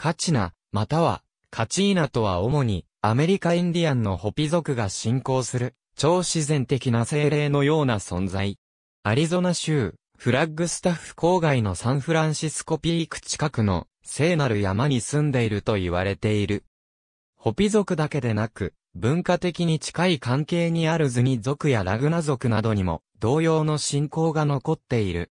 カチナ、または、カチーナとは主に、アメリカインディアンのホピ族が信仰する、超自然的な精霊のような存在。アリゾナ州、フラッグスタッフ郊外のサンフランシスコピーク近くの、聖なる山に住んでいると言われている。ホピ族だけでなく、文化的に近い関係にあるズニ族やラグナ族などにも、同様の信仰が残っている。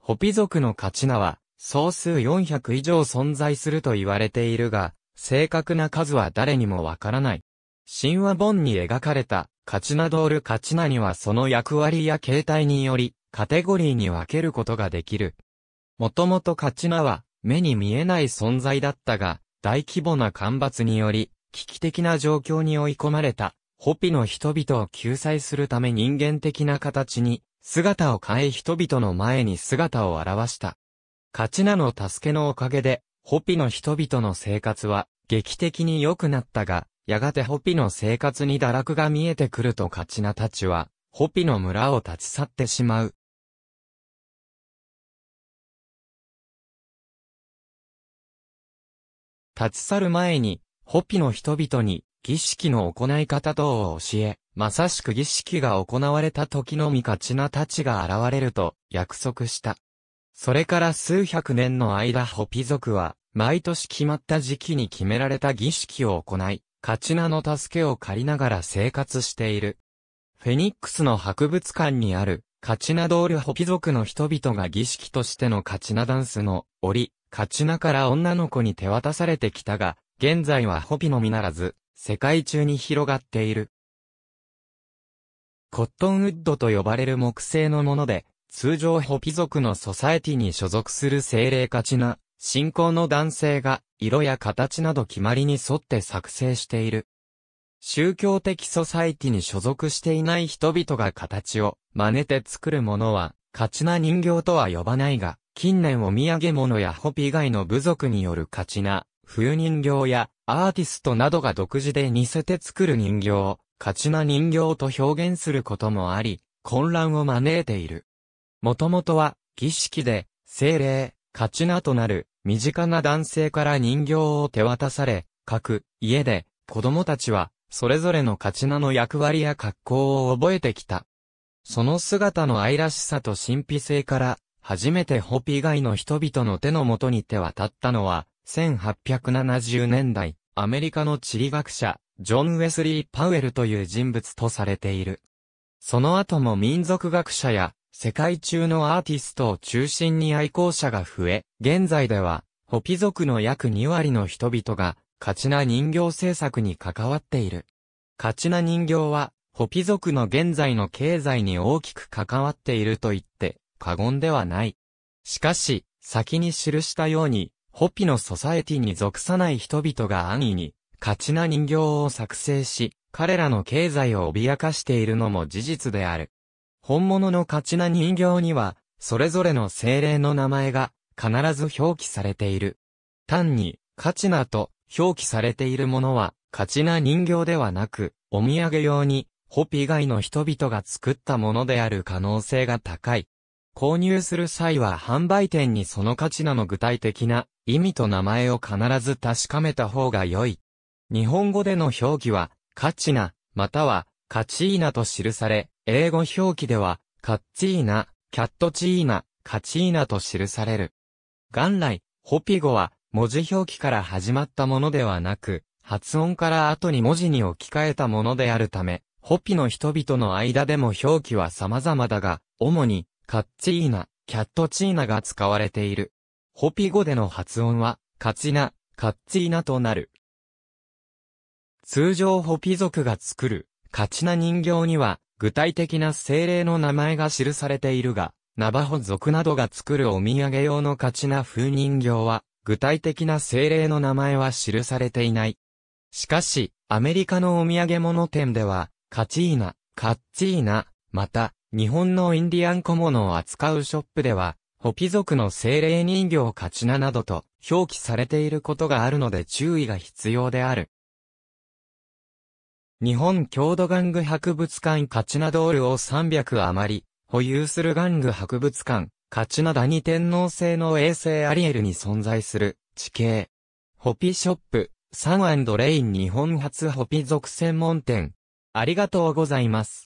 ホピ族のカチナは、総数400以上存在すると言われているが、正確な数は誰にもわからない。神話本に描かれた、カチナドールカチナにはその役割や形態により、カテゴリーに分けることができる。もともとカチナは、目に見えない存在だったが、大規模な干ばつにより、危機的な状況に追い込まれた、ホピの人々を救済するため人間的な形に、姿を変え人々の前に姿を現した。カチナの助けのおかげで、ホピの人々の生活は劇的に良くなったが、やがてホピの生活に堕落が見えてくるとカチナたちは、ホピの村を立ち去ってしまう。立ち去る前に、ホピの人々に、儀式の行い方等を教え、まさしく儀式が行われた時のみカチナたちが現れると約束した。それから数百年の間ホピ族は、毎年決まった時期に決められた儀式を行い、カチナの助けを借りながら生活している。フェニックスの博物館にある、カチナドールホピ族の人々が儀式としてのカチナダンスの折、カチナから女の子に手渡されてきたが、現在はホピのみならず、世界中に広がっている。コットンウッドと呼ばれる木製のもので、通常ホピ族のソサエティに所属する精霊価ちな、信仰の男性が、色や形など決まりに沿って作成している。宗教的ソサエティに所属していない人々が形を真似て作るものは、価値な人形とは呼ばないが、近年お土産物やホピ以外の部族による価値な、冬人形やアーティストなどが独自で似せて作る人形を、カチな人形と表現することもあり、混乱を招いている。もともとは、儀式で、精霊、カチナとなる、身近な男性から人形を手渡され、各、家で、子供たちは、それぞれのカチナの役割や格好を覚えてきた。その姿の愛らしさと神秘性から、初めてホピ以外の人々の手の元に手渡ったのは、1870年代、アメリカの地理学者、ジョン・ウェスリー・パウエルという人物とされている。その後も民族学者や世界中のアーティストを中心に愛好者が増え、現在では、ホピ族の約2割の人々が、カチナ人形制作に関わっている。カチナ人形は、ホピ族の現在の経済に大きく関わっていると言って過言ではない。しかし、先に記したように、ホピのソサエティに属さない人々が安易に、カチナ人形を作成し、彼らの経済を脅かしているのも事実である。本物のカチナ人形には、それぞれの精霊の名前が必ず表記されている。単に、カチナと表記されているものは、カチナ人形ではなく、お土産用に、ホピ以外の人々が作ったものである可能性が高い。購入する際は販売店にそのカチナの具体的な意味と名前を必ず確かめた方が良い。日本語での表記は、カチナ、または、カチーナと記され、英語表記では、カッチーナ、キャットチーナ、カチーナと記される。元来、ホピ語は文字表記から始まったものではなく、発音から後に文字に置き換えたものであるため、ホピの人々の間でも表記は様々だが、主に、カッチーナ、キャットチーナが使われている。ホピ語での発音は、カチナ、カッチーナとなる。通常ホピ族が作る、カチナ人形には、具体的な精霊の名前が記されているが、ナバホ族などが作るお土産用のカチナ風人形は、具体的な精霊の名前は記されていない。しかし、アメリカのお土産物店では、カチーナ、カッチーナ、また、日本のインディアン小物を扱うショップでは、ホピ族の精霊人形カチナなどと表記されていることがあるので注意が必要である。日本郷土玩具博物館カチナドールを300余り、保有する玩具博物館、カチナダに天皇製の衛星アリエルに存在する地形。ホピショップ、サンレイン日本初ホピ属専門店。ありがとうございます。